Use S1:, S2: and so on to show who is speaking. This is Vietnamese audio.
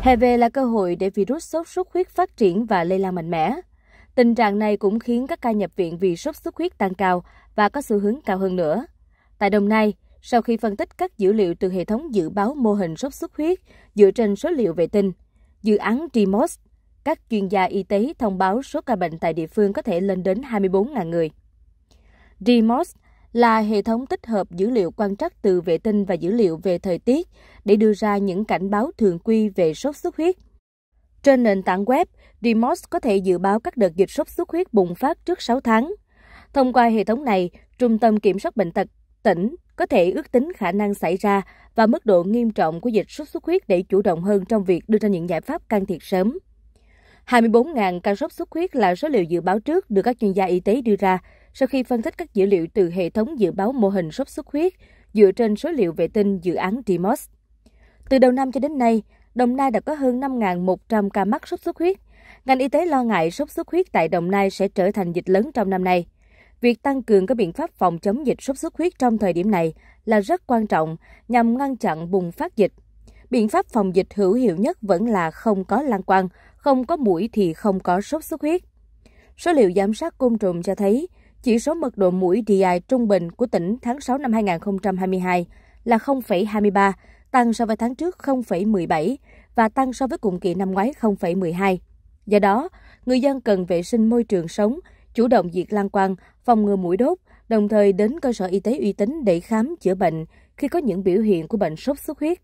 S1: Hè về là cơ hội để virus sốt xuất huyết phát triển và lây lan mạnh mẽ. Tình trạng này cũng khiến các ca nhập viện vì sốt xuất huyết tăng cao và có xu hướng cao hơn nữa. Tại Đồng Nai, sau khi phân tích các dữ liệu từ hệ thống dự báo mô hình sốt xuất huyết dựa trên số liệu vệ tinh, dự án TRIMOS, các chuyên gia y tế thông báo số ca bệnh tại địa phương có thể lên đến 24.000 người. DMOS là hệ thống tích hợp dữ liệu quan trắc từ vệ tinh và dữ liệu về thời tiết để đưa ra những cảnh báo thường quy về sốt xuất huyết. Trên nền tảng web, Demos có thể dự báo các đợt dịch sốt xuất huyết bùng phát trước 6 tháng. Thông qua hệ thống này, Trung tâm Kiểm soát Bệnh tật tỉnh có thể ước tính khả năng xảy ra và mức độ nghiêm trọng của dịch sốt xuất huyết để chủ động hơn trong việc đưa ra những giải pháp can thiệp sớm. 24.000 ca sốt xuất huyết là số liệu dự báo trước được các chuyên gia y tế đưa ra sau khi phân tích các dữ liệu từ hệ thống dự báo mô hình sốt xuất huyết dựa trên số liệu vệ tinh dự án Timos. Từ đầu năm cho đến nay, Đồng Nai đã có hơn 5.100 ca mắc sốt xuất huyết. Ngành y tế lo ngại sốt xuất huyết tại Đồng Nai sẽ trở thành dịch lớn trong năm nay. Việc tăng cường các biện pháp phòng chống dịch sốt xuất huyết trong thời điểm này là rất quan trọng nhằm ngăn chặn bùng phát dịch. Biện pháp phòng dịch hữu hiệu nhất vẫn là không có lan quang, không có mũi thì không có sốt xuất huyết. Số liệu giám sát côn trùng cho thấy chỉ số mật độ mũi DI trung bình của tỉnh tháng 6 năm 2022 là 0,23, tăng so với tháng trước 0,17 và tăng so với cùng kỳ năm ngoái 0,12. Do đó, người dân cần vệ sinh môi trường sống, chủ động diệt lan quang, phòng ngừa mũi đốt, đồng thời đến cơ sở y tế uy tín để khám chữa bệnh khi có những biểu hiện của bệnh sốt xuất huyết.